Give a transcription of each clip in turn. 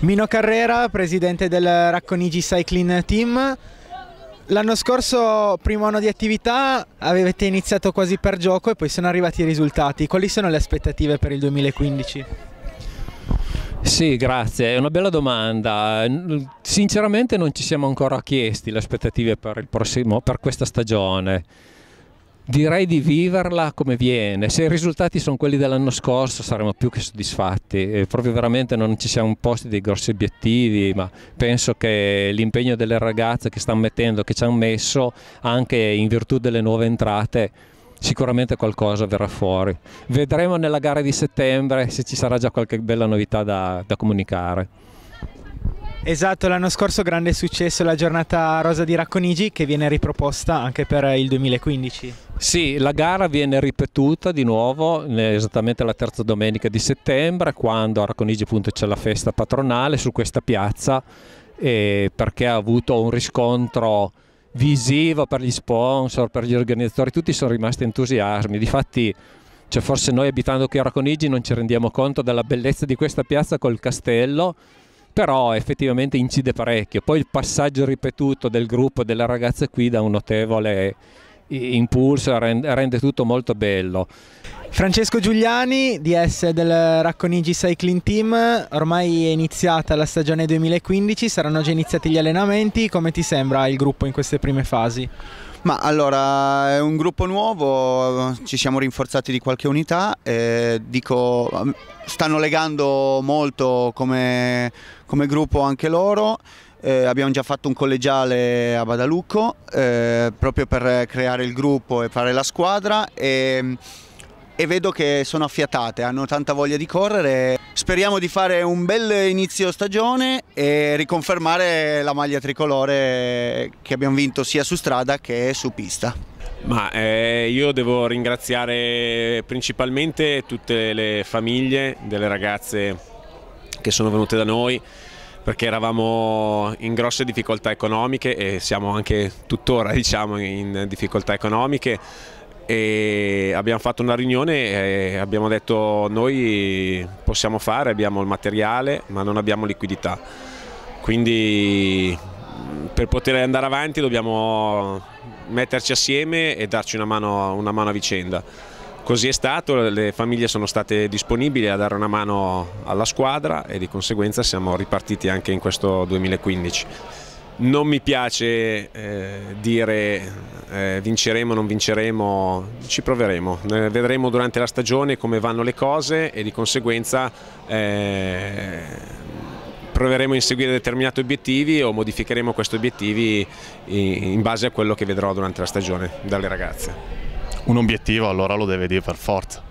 Mino Carrera, presidente del Racconigi Cycling Team. L'anno scorso, primo anno di attività, avete iniziato quasi per gioco e poi sono arrivati i risultati. Quali sono le aspettative per il 2015? Sì, grazie, è una bella domanda. Sinceramente non ci siamo ancora chiesti le aspettative per, prossimo, per questa stagione direi di viverla come viene. Se i risultati sono quelli dell'anno scorso saremo più che soddisfatti, e eh, proprio veramente non ci siamo posti dei grossi obiettivi, ma penso che l'impegno delle ragazze che stanno mettendo, che ci hanno messo, anche in virtù delle nuove entrate, sicuramente qualcosa verrà fuori. Vedremo nella gara di settembre se ci sarà già qualche bella novità da, da comunicare. Esatto, l'anno scorso grande successo la giornata rosa di Racconigi che viene riproposta anche per il 2015. Sì, la gara viene ripetuta di nuovo esattamente la terza domenica di settembre quando a Racconigi c'è la festa patronale su questa piazza eh, perché ha avuto un riscontro visivo per gli sponsor, per gli organizzatori, tutti sono rimasti entusiasmi, difatti cioè forse noi abitando qui a Racconigi non ci rendiamo conto della bellezza di questa piazza col castello però effettivamente incide parecchio. Poi il passaggio ripetuto del gruppo della ragazza qui dà un notevole impulso e rende tutto molto bello. Francesco Giuliani, DS del Racconigi Cycling Team, ormai è iniziata la stagione 2015, saranno già iniziati gli allenamenti, come ti sembra il gruppo in queste prime fasi? Ma allora è un gruppo nuovo, ci siamo rinforzati di qualche unità, eh, dico, stanno legando molto come, come gruppo anche loro, eh, abbiamo già fatto un collegiale a Badalucco eh, proprio per creare il gruppo e fare la squadra e e vedo che sono affiatate, hanno tanta voglia di correre. Speriamo di fare un bel inizio stagione e riconfermare la maglia tricolore che abbiamo vinto sia su strada che su pista. Ma, eh, io devo ringraziare principalmente tutte le famiglie delle ragazze che sono venute da noi perché eravamo in grosse difficoltà economiche e siamo anche tuttora diciamo, in difficoltà economiche e abbiamo fatto una riunione e abbiamo detto noi possiamo fare, abbiamo il materiale ma non abbiamo liquidità, quindi mm, per poter andare avanti dobbiamo metterci assieme e darci una mano, una mano a vicenda. Così è stato, le famiglie sono state disponibili a dare una mano alla squadra e di conseguenza siamo ripartiti anche in questo 2015. Non mi piace eh, dire eh, vinceremo o non vinceremo, ci proveremo, eh, vedremo durante la stagione come vanno le cose e di conseguenza eh, proveremo a inseguire determinati obiettivi o modificheremo questi obiettivi in, in base a quello che vedrò durante la stagione dalle ragazze. Un obiettivo allora lo deve dire per forza.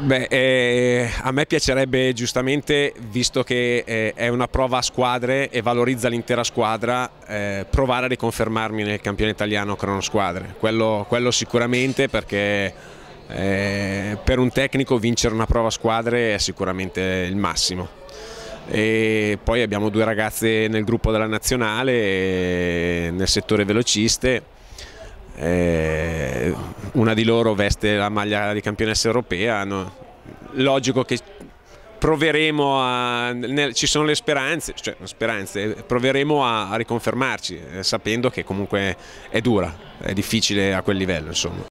Beh, eh, a me piacerebbe giustamente, visto che eh, è una prova a squadre e valorizza l'intera squadra, eh, provare a riconfermarmi nel campione italiano cronosquadre. Quello, quello sicuramente perché eh, per un tecnico vincere una prova a squadre è sicuramente il massimo. E poi abbiamo due ragazze nel gruppo della nazionale, eh, nel settore velociste eh, una di loro veste la maglia di campionessa europea, no? logico che proveremo a, nel, ci sono le speranze, cioè speranze, proveremo a, a riconfermarci eh, sapendo che comunque è dura, è difficile a quel livello insomma.